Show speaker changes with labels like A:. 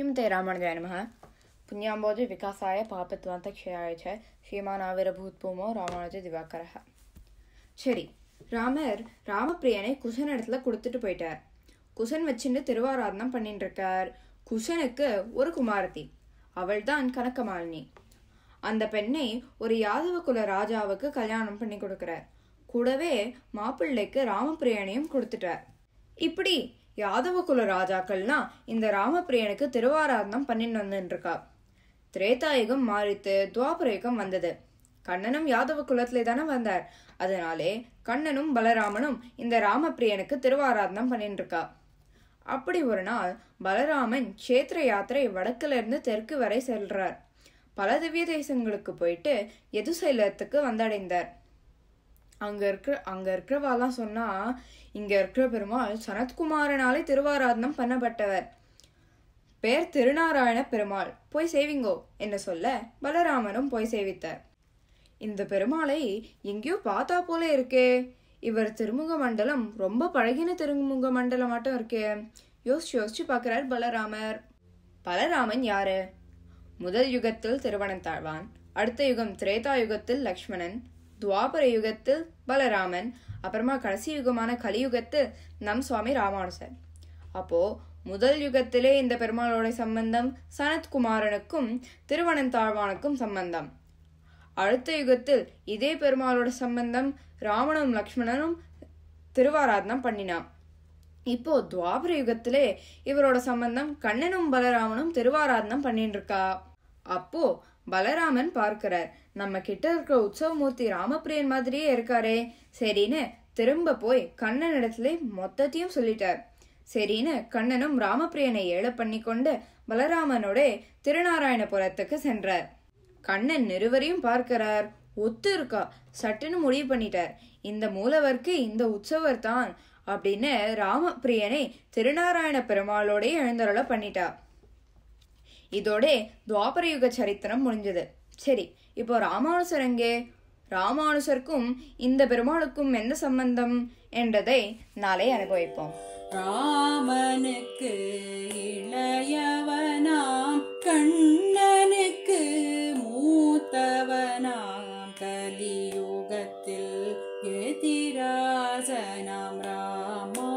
A: ஸ்ரீமதே ராமானுஜாய நமக புண்ணியாம்போஜ விகாசாய பாபத்வாந்த க்ஷயாய ச ஸ்ரீமானாவிரபூத்பூமோ ராமானுஜ திவாகரக சரி ராமர் ராமப்பிரியனை குசன் இடத்துல கொடுத்துட்டு போயிட்டார் குசன் வச்சுட்டு திருவாராதனம் பண்ணிட்டு இருக்கார் குசனுக்கு ஒரு குமாரதி அவள்தான் தான் கனக்கமாலினி அந்த பெண்ணை ஒரு யாதவ குல ராஜாவுக்கு கல்யாணம் பண்ணி கொடுக்கிறார் கூடவே மாப்பிள்ளைக்கு ராமப்பிரியனையும் கொடுத்துட்டார் இப்படி யாதவ குல ராஜாக்கள்னா இந்த ராமப்பிரியனுக்கு திருவாராதனம் பண்ணின்னு வந்துருக்கா திரேதாயுகம் மாறித்து துவாபரயுகம் வந்தது கண்ணனும் யாதவ குலத்திலே தானே வந்தார் அதனாலே கண்ணனும் பலராமனும் இந்த ராமப்பிரியனுக்கு திருவாராதனம் பண்ணிட்டு இருக்கா அப்படி ஒரு நாள் பலராமன் கஷேத்திர யாத்திரை வடக்குல இருந்து தெற்கு வரை செல்றார் பல திவ்ய தேசங்களுக்கு போயிட்டு எதுசைலத்துக்கு வந்தடைந்தார் அங்கே இருக்கிற அங்கே இருக்கிறவாலாம் சொன்னால் இங்கே இருக்கிற பெருமாள் சனத்குமாரனாலே திருவாராதனம் பண்ணப்பட்டவர் பேர் திருநாராயண பெருமாள் போய் சேவிங்கோ என்று சொல்ல பலராமனும் போய் சேவித்தார் இந்த பெருமாளை எங்கேயோ பார்த்தா போல இருக்கே இவர் திருமுக மண்டலம் ரொம்ப பழகின திருமுக மண்டலம் மட்டும் இருக்கே யோசிச்சு யோசிச்சு பார்க்கிறார் பலராமர் பலராமன் யாரு முதல் யுகத்தில் திருவனந்தாழ்வான் அடுத்த யுகம் திரேதா யுகத்தில் லக்ஷ்மணன் துவாபர யுகத்தில் பலராமன் அப்புறமா கடைசி யுகமான கலியுகத்தில் நம் சுவாமி ராமானுசர் அப்போது முதல் யுகத்திலே இந்த பெருமாளோட சம்பந்தம் சனத்குமாரனுக்கும் திருவனந்தாழ்வானுக்கும் சம்பந்தம் அடுத்த யுகத்தில் இதே பெருமாளோட சம்பந்தம் ராமனும் லக்ஷ்மணனும் திருவாராதனம் பண்ணினான் இப்போ துவாபர யுகத்திலே இவரோட சம்பந்தம் கண்ணனும் பலராமனும் திருவாராதனம் பண்ணிட்டு இருக்கா அப்போ பலராமன் பார்க்கிறார் நம்ம கிட்ட இருக்கிற உற்சவமூர்த்தி ராமப்பிரியன் மாதிரியே இருக்காரே சரின்னு திரும்ப போய் கண்ணன் இடத்துல மொத்தத்தையும் சொல்லிட்டார் சரின்னு கண்ணனும் ராமப்பிரியனை ஏழை பண்ணி கொண்டு பலராமனோட திருநாராயணபுரத்துக்கு சென்றார் கண்ணன் இருவரையும் பார்க்கிறார் ஒத்து இருக்கா சட்டுன்னு முடிவு பண்ணிட்டார் இந்த மூலவருக்கு இந்த உற்சவர் தான் அப்படின்னு ராமப்பிரியனை திருநாராயண பெருமாளோடய எழுந்தருளை பண்ணிட்டா இதோடே துவாபரயுக சரித்திரம் முடிஞ்சது சரி இப்போ ராமானுசர் எங்கே ராமானுசருக்கும் இந்த பெருமாளுக்கும் எந்த சம்பந்தம் என்றதை நாளை அனுபவிப்போம் ராமனுக்கு
B: இளையவனாம் கண்ணனுக்கு மூத்தவனாம் கலியுகத்தில் எதிராசனாம் ராமா